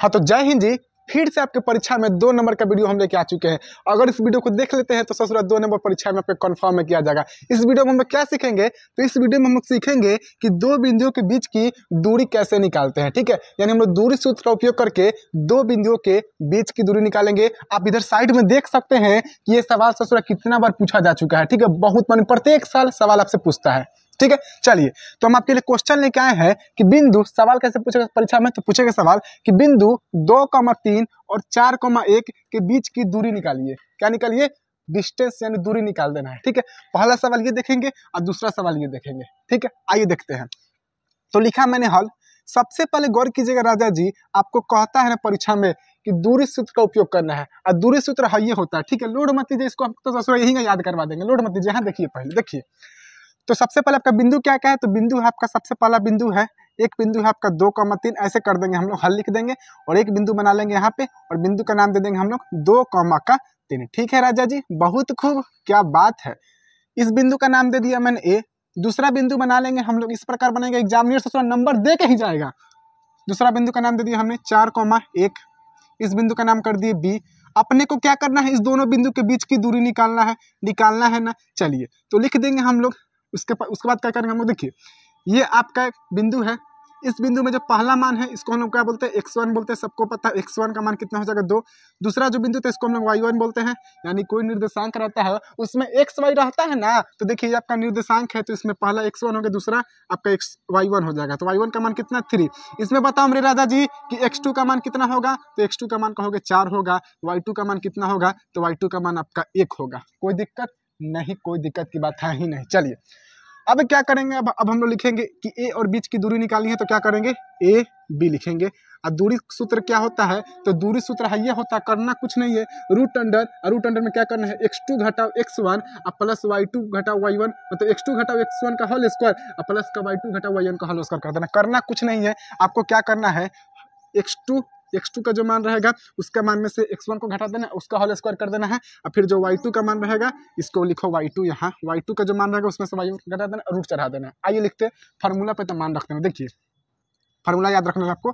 हाँ तो जय हिंद जी फिर से आपके परीक्षा में दो नंबर का वीडियो हम लेके आ चुके हैं अगर इस वीडियो को देख लेते हैं तो ससुरा दो नंबर परीक्षा में आपके कन्फर्म में किया जाएगा इस वीडियो में हम लोग क्या सीखेंगे तो इस वीडियो में हम लोग सीखेंगे कि दो बिंदुओं के बीच की दूरी कैसे निकालते हैं ठीक है यानी हम लोग दूरी सूत्र का उपयोग करके दो बिंदुओं के बीच की दूरी निकालेंगे आप इधर साइड में देख सकते हैं कि ये सवाल ससुरा कितना बार पूछा जा चुका है ठीक है बहुत मान प्रत्येक साल सवाल आपसे पूछता है ठीक है चलिए तो हम आपके लिए क्वेश्चन लेके आए हैं कि बिंदु सवाल कैसे पूछेगा परीक्षा में तो पूछेगा सवाल कि बिंदु दो कॉमा तीन और चार कॉमा एक के बीच की दूरी निकालिए क्या निकालिए डिस्टेंस यानी दूरी निकाल देना है ठीक है पहला सवाल ये देखेंगे और दूसरा सवाल ये देखेंगे ठीक है आइए देखते हैं तो लिखा मैंने हल सबसे पहले गौर कीजिएगा राजा जी आपको कहता है ना परीक्षा में कि दूरी सूत्र का उपयोग करना है और दूरी सूत्र है ये होता है ठीक है लोड मत दीजिए इसको हम तो ससुर यही याद करवा देंगे लोड मत दीजिए हाँ देखिए पहले देखिए तो सबसे पहले आपका बिंदु क्या क्या है तो बिंदु है आपका सबसे पहला बिंदु है एक बिंदु है आपका दो कॉमा तीन ऐसे कर देंगे हम लोग हल लिख देंगे और एक बिंदु बना लेंगे यहाँ पे और बिंदु का नाम दे देंगे हम लोग दो कॉमा का तीन ठीक है राजा जी बहुत खूब क्या बात है इस बिंदु का नाम दे दिया मैंने ए दूसरा बिंदु बना लेंगे हम लोग इस प्रकार बनाएंगे एग्जामिनर से थोड़ा नंबर दे के ही जाएगा दूसरा बिंदु का नाम दे दिया हमने चार कौमा एक इस बिंदु का नाम कर दिए बी अपने को क्या करना है इस दोनों बिंदु के बीच की दूरी निकालना है निकालना है ना चलिए तो लिख देंगे हम लोग उसके उसके बाद क्या करेंगे हम लोग देखिए ये आपका एक बिंदु है इस बिंदु में जो पहला मान है इसको हम लोग क्या बोलते हैं एक्स वन बोलते हैं सबको पता है एक्स वन का मान कितना हो जाएगा दो दूसरा जो बिंदु था इसको हम लोग वाई वन बोलते हैं यानी कोई निर्देशांक रहता है उसमें एक्स वाई रहता है ना तो देखिए आपका निर्देशांक है तो इसमें पहला एक्स वन हो गया दूसरा आपका एक्स वाई वन हो जाएगा तो वाई वन का मान कितना थ्री इसमें बताओ मेरे राजा जी कि एक्स टू का मान कितना होगा तो एक्स टू का मान कहोगे चार होगा वाई टू का मान कितना होगा तो वाई टू का मान आपका एक होगा कोई दिक्कत नहीं कोई दिक्कत की बात है ही नहीं चलिए अब क्या करेंगे अब अब हम लोग लिखेंगे कि ए और बीच की दूरी निकालनी है तो क्या करेंगे ए बी लिखेंगे और दूरी सूत्र क्या होता है तो दूरी सूत्र है ये होता है करना कुछ नहीं है रूट अंडर और रूट अंडर में क्या करना है एक्स टू घटाओ एक्स वन और प्लस वाई टू घटाओ वाई वन मतलब एक्स टू घटाओ एक्स वन का होल स्क्वायर और प्लस का वाई टू घटाओ वाई वन का होल स्क्वायर कर देना करना कुछ नहीं है आपको क्या करना है एक्स टू एक्स टू का जो मान रहेगा उसका मान में से एक्स वन को घटा देना उसका होल स्क्वायर कर देना है और फिर जो वाई टू का मान रहेगा इसको लिखो वाई टू यहाँ वाई टू का जो मान रहेगा उसमें से वाई घटा देना रूट चढ़ा देना है आइए लिखते हैं फार्मूला पे तो मान रखते हैं देखिए फार्मूला याद रखना है आपको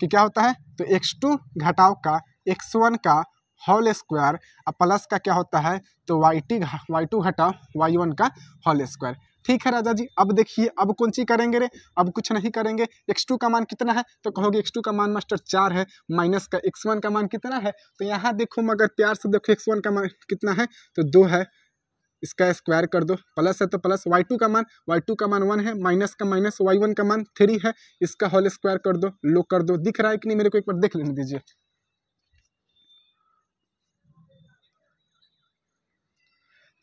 कि क्या होता है तो एक्स टू घटाओ का एक्स वन का होल स्क्वायर और प्लस का क्या होता है तो वाई टी वाई टू घटा वाई वन का होल स्क्वायर ठीक है राजा जी अब देखिए अब कौन सी करेंगे रे अब कुछ नहीं करेंगे एक्स टू का मान कितना है तो कहोगे एक्स टू का मान मास्टर चार है माइनस का एक्स वन का मान कितना है तो यहाँ देखो मगर प्यार से देखो एक्स वन का मान कितना है तो दो है इसका स्क्वायर कर दो प्लस है तो प्लस वाई टू का मान वाई टू का मान वन है माइनस का माइनस वाई वन का मान थ्री है इसका होल स्क्वायर कर दो लो कर दो दिख रहा है कि नहीं मेरे को एक बार देख लेने दीजिए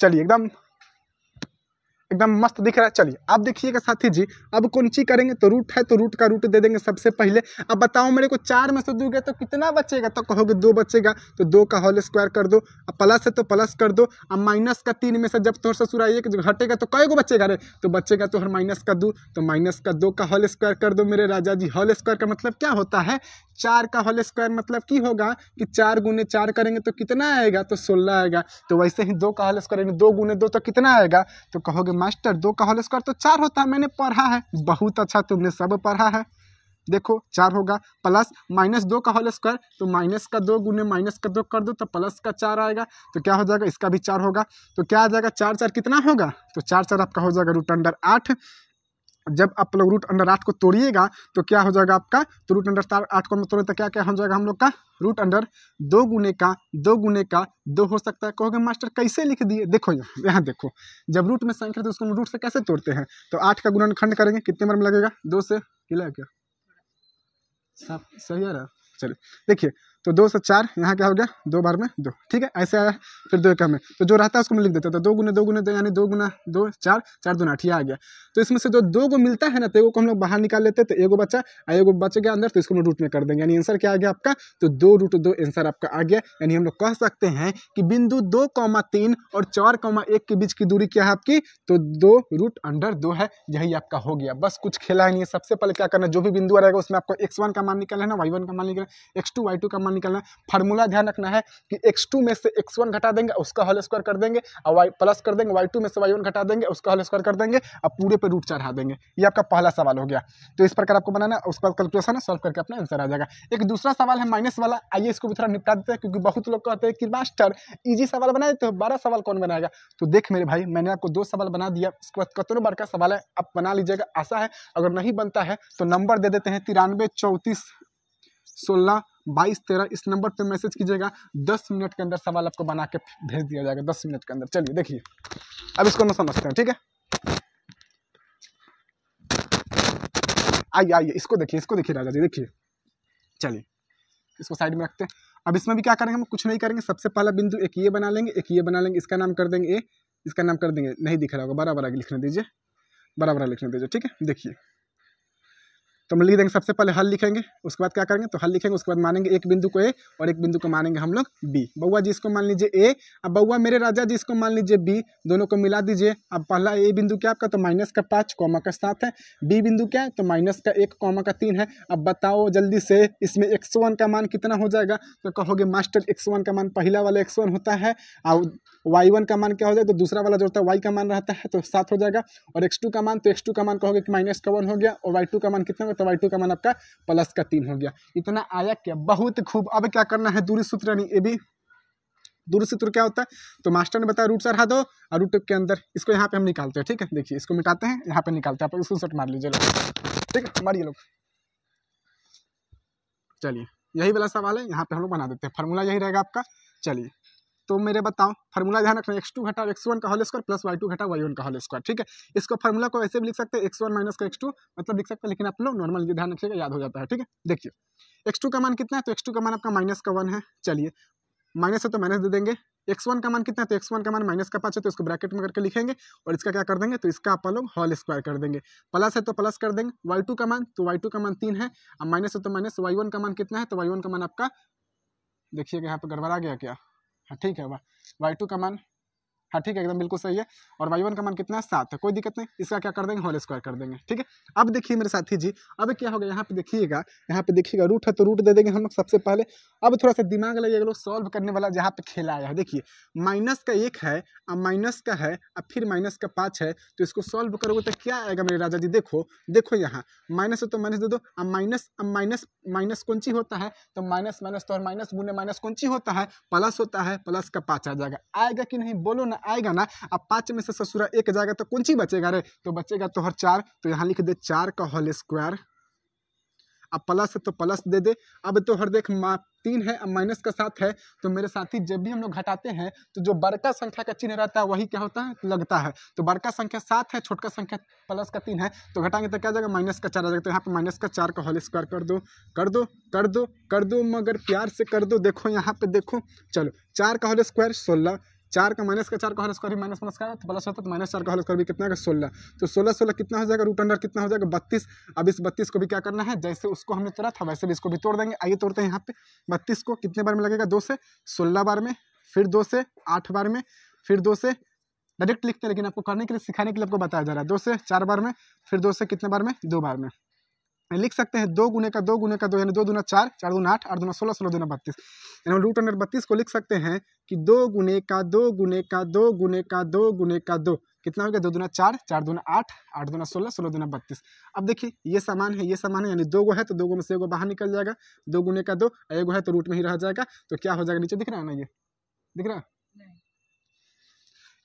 चलिए एकदम एकदम मस्त दिख रहा है चलिए अब देखिएगा साथी जी अब कौन ची करेंगे तो रूट है तो रूट का रूट दे देंगे सबसे पहले अब बताओ मेरे को चार में से दो गया तो कितना बचेगा तो कहोगे दो बचेगा तो दो का होल स्क्वायर कर दो अब प्लस है तो प्लस कर दो अब माइनस का तीन में से जब तोहर ससुरा एक घटेगा तो कई बचेगा रे तो बचेगा तो हर माइनस का दो तो माइनस का दो का होल स्क्वायर कर दो मेरे राजा जी होल स्क्वायर का मतलब क्या होता है चार का होल स्क्वायर मतलब की होगा कि चार गुने चार करेंगे तो कितना आएगा तो सोलह आएगा तो वैसे ही दो का होल स्क्वायर दो गुने दो तो कितना आएगा तो कहोगे माँ मास्टर दो का होल स्क्वायर तो चार होता है मैंने पढ़ा है बहुत अच्छा तुमने सब पढ़ा है देखो चार होगा प्लस माइनस दो का होल स्क्वायर तो माइनस का दो गुने माइनस का दो कर दो तो प्लस का चार आएगा तो क्या हो जाएगा इसका भी चार होगा तो क्या आ जाएगा चार चार कितना होगा तो चार चार आपका हो जाएगा रूट अंडर आठ जब आप लोग रूट अंडर आठ को तोड़िएगा तो क्या हो जाएगा आपका तो रूट अंडर आठ को तोड़े तो क्या क्या हो जाएगा हम लोग का रूट अंडर दो गुने का दो गुने का दो हो सकता है कहोगे मास्टर कैसे लिख दिए देखो यहाँ यहाँ देखो जब रूट में संख्या तो उसको हम रूट से कैसे तोड़ते हैं तो आठ का गुणनखंड करेंगे कितने बार में लगेगा दो से किला क्या सही आ रहा चलिए देखिए तो दो सौ चार यहाँ क्या हो गया दो बार में दो ठीक है ऐसे आया फिर दो एक में तो जो रहता है उसको मैं लिख देता तो दो गुना दो गुना दो यानी दो गुना दो चार चार दो आठ ये आ गया तो इसमें से जो दो को मिलता है ना तो एगो को हम लोग बाहर निकाल लेते तो एगो बच्चा एगो बच्चे के अंदर तो इसको हम रूट में कर देंगे यानी आंसर क्या आ गया आपका तो दो रूट दो आंसर आपका आ गया यानी हम लोग कह सकते हैं कि बिंदु दो कौमा तीन और चार कौमा एक के बीच की दूरी क्या है आपकी तो दो रूट अंडर दो है यही आपका हो गया बस कुछ खेला ही नहीं है सबसे पहले क्या करना जो भी बिंदु रहेगा उसमें आपको एक्स का मान निकालना है वाई का मान निकालना एक्स टू का मान फार्मूला निकालना है फार्मूला ध्यान रखना है कि x2 में से x1 घटा देंगे उसका होल स्क्वायर कर देंगे और y प्लस कर देंगे y2 में से y1 घटा देंगे उसका होल स्क्वायर कर देंगे और पूरे पे रूट चढ़ा देंगे ये आपका पहला सवाल हो गया तो इस प्रकार आपको बनाना उसके बाद कैलकुलेशन है सॉल्व करके अपना आंसर आ जाएगा एक दूसरा सवाल है माइनस वाला आइए इसको भी थोड़ा निपटा देते हैं क्योंकि बहुत लोग कहते हैं कि मास्टर ईजी सवाल बनाए तो बारह सवाल कौन बनाएगा तो देख मेरे भाई मैंने आपको दो सवाल बना दिया उसके बाद कतरों बार का सवाल है आप बना लीजिएगा आशा है अगर नहीं बनता है तो नंबर दे देते हैं तिरानवे चौंतीस सोलह बाईस तेरह इस नंबर पे मैसेज कीजिएगा दस मिनट के अंदर सवाल आपको बना के भेज दिया जाएगा दस मिनट के अंदर चलिए देखिए अब इसको मैं समझते हैं ठीक है आइए आइए इसको देखिए इसको देखिए राजा जी देखिए चलिए इसको साइड में रखते हैं अब इसमें भी क्या करेंगे हम कुछ नहीं करेंगे सबसे पहला बिंदु एक ये बना लेंगे एक ये बना लेंगे इसका नाम कर देंगे ए इसका नाम कर देंगे नहीं दिख रहा होगा बराबर आगे लिखने दीजिए बराबर लिखने दीजिए ठीक है देखिए तो हम लिख देंगे सबसे पहले हल लिखेंगे उसके बाद क्या करेंगे तो हल लिखेंगे उसके बाद मानेंगे एक बिंदु को ए और एक बिंदु को मानेंगे हम लोग बी बउआ जी इसको मान लीजिए ए अब बउआ मेरे राजा जी इसको मान लीजिए बी दोनों को मिला दीजिए अब पहला ए बिंदु क्या आपका तो माइनस का पाँच कॉमा का सात है बी बिंदु क्या है तो माइनस का एक कॉमा का तीन है अब बताओ जल्दी से इसमें एक का मान कितना हो जाएगा तो कहोगे मास्टर वन का मान पहला वाला वन होता है और वाई का मान क्या हो जाए तो दूसरा वाला जो होता है वाई का मान रहता है तो सात हो जाएगा और एक्स का मान तो एक्स का मान कहोगे कि माइनस का वन हो गया और वाई का मान कितना होगा तो वाई का मान आपका प्लस का तीन हो गया इतना आया क्या बहुत खूब अब क्या करना है दूरी सूत्र यानी ए बी दूर सूत्र क्या होता है तो मास्टर ने बताया रूट चढ़ा दो और रूट के अंदर इसको यहाँ पे हम निकालते हैं ठीक है देखिए इसको मिटाते हैं यहाँ पे निकालते हैं आप उसको शॉट मार लीजिए ठीक है मारिए लोग चलिए यही वाला सवाल है यहाँ पे हम लोग बना देते हैं फार्मूला यही रहेगा आपका चलिए तो मेरे बताओ फार्मूला ध्यान रखना एक्स टू घटा एक्स वन का whole square plus y two घटा वाई वन का होल स्क्वायर ठीक है इसको फार्मूला को ऐसे भी लिख सकते हैं एक्स वन माइनस का एक्स टू मतलब लिख सकते हैं लेकिन आप लोग नॉर्मल ध्यान रखिएगा याद हो जाता है ठीक है देखिए एक्स टू का मान कितना है तो एक्स टू का मान आपका माइनस का वन है चलिए माइनस है तो माइनस दे देंगे एक्स वन का मान कितना है तो एक्स वन का मान माइनस का पाँच है तो इसको ब्रैकेट में करके लिखेंगे और इसका क्या कर देंगे तो इसका आप लोग हॉल स्क्वायर कर देंगे प्लस है तो प्लस कर देंगे वाई टू का मान तो वाई टू का मान तीन है और माइनस है तो माइनस वाई वन का मान कितना है तो वाई वन का मान आपका देखिएगा यहाँ पर गड़बड़ा गया क्या हाँ, ठीक है वाई टू का मान हाँ ठीक है एकदम बिल्कुल सही है और वाई वन का मान कितना है सात है कोई दिक्कत नहीं इसका क्या कर देंगे होल स्क्वायर कर देंगे ठीक है अब देखिए मेरे साथी जी अब क्या होगा यहाँ पे देखिएगा यहाँ पे देखिएगा रूट है तो रूट दे देंगे हम लोग सबसे पहले अब थोड़ा सा दिमाग लगेगा लोग सॉल्व करने वाला जहाँ पे खेला आया है देखिए माइनस का एक है अब माइनस का है अब फिर माइनस का पाँच है तो इसको सॉल्व करोगे तो क्या आएगा मेरे राजा जी देखो देखो यहाँ माइनस हो तो माइनस दे दो अब माइनस अब माइनस माइनस कौन सी होता है तो माइनस माइनस तो माइनस गुने माइनस कौन सी होता है प्लस होता है प्लस का पाँच आ जाएगा आएगा कि नहीं बोलो ना आएगा ना अब पाँच में से ससुरा एक जाएगा तो कौन सी बचेगा रे तो बचेगा तो हर चार तो यहाँ लिख दे चार का होल स्क्वायर अब प्लस है तो प्लस दे दे अब तो हर देख मा तीन है अब माइनस का साथ है तो मेरे साथी जब भी हम लोग घटाते हैं तो जो बड़का संख्या का चिन्ह रहता है वही क्या होता है लगता है तो बड़का संख्या सात है छोटका संख्या प्लस का तीन है तो घटाएंगे तो क्या जाएगा माइनस का चार आ जाएगा तो यहाँ पे माइनस का चार का होल स्क्वायर कर दो कर दो कर दो कर दो मगर प्यार से कर दो देखो यहाँ पे देखो चलो चार का होल स्क्वायर सोलह चार का माइनस का चार का होल स्क्वायर भी माइनस माइनस का तो प्लस होता तो माइनस चार का होल स्क्वायर भी कितना का सोलह तो सोलह सोलह कितना हो जाएगा रूट अंडर कितना हो जाएगा बत्तीस अब इस बत्तीस को भी क्या करना है जैसे उसको हमने तोड़ा था वैसे भी इसको भी तोड़ देंगे आइए तोड़ते हैं यहाँ पे बत्तीस को कितने बार में लगेगा दो से सोलह बार में फिर दो से आठ बार में फिर दो से डायरेक्ट लिखते हैं लेकिन आपको करने के लिए सिखाने के लिए आपको बताया जा रहा है दो से चार बार में फिर दो से कितने बार में दो बार में लिख सकते हैं दो गुने का दो गुने का दो यानी दो दुना चार चार दुना आठ आठ दुना सोलह सोलह दुना बत्तीस यानी हम रूट अंडर बत्तीस को लिख सकते हैं कि दो गुने का दो गुने का दो गुने का दो गुने का दो कितना हो गया दो दुना चार चार दुना आठ आठ दुना सोलह सोलह दुना बत्तीस अब देखिए ये सामान है ये सामान है यानी दो गो है तो दो गो में से एगो बाहर निकल जाएगा दो गुने का दो एगो है तो रूट में ही रह जाएगा तो क्या हो जाएगा नीचे दिख रहा है ना ये दिख रहा है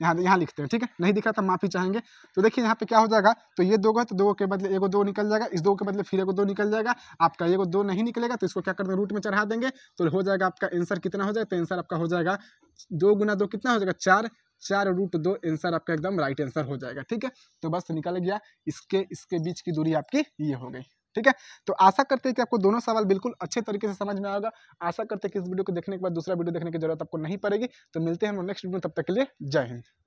यहाँ यहाँ लिखते हैं ठीक है नहीं दिखा तो माफ़ी चाहेंगे तो देखिए यहाँ पे क्या हो जाएगा तो ये दोगा तो दो के बदले एगो दो निकल जाएगा इस दो के बदले फिर एगो दो निकल जाएगा आपका एगो दो नहीं निकलेगा तो इसको क्या कर हैं रूट में चढ़ा देंगे तो हो जाएगा आपका आंसर कितना हो जाएगा तो आंसर आपका हो जाएगा दो गुना दो कितना हो जाएगा चार चार रूट दो आंसर आपका एकदम राइट आंसर हो जाएगा ठीक है तो बस निकल गया इसके इसके बीच की दूरी आपकी ये हो गई ठीक है तो आशा करते हैं कि आपको दोनों सवाल बिल्कुल अच्छे तरीके से समझ में आएगा आशा करते हैं कि इस वीडियो को देखने के बाद दूसरा वीडियो देखने की जरूरत आपको नहीं पड़ेगी तो मिलते हैं हम नेक्स्ट वीडियो तब तक के लिए जय हिंद